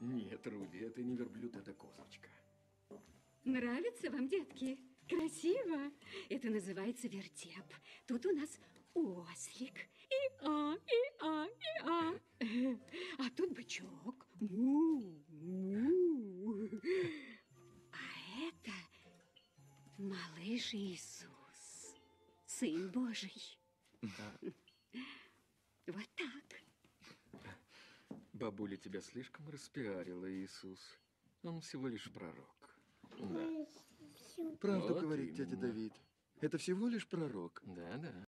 Нет, Руди, это не верблюд, это козочка. Нравится вам, детки? Красиво. Это называется вертеп. Тут у нас ослик. И а, и а, и а. А тут бычок. Му, му. А это малыш Иисус, сын Божий. Да. Бабуля тебя слишком распиарила, Иисус. Он всего лишь пророк. Да. Правду вот говорит именно. дядя Давид. Это всего лишь пророк. Да, да.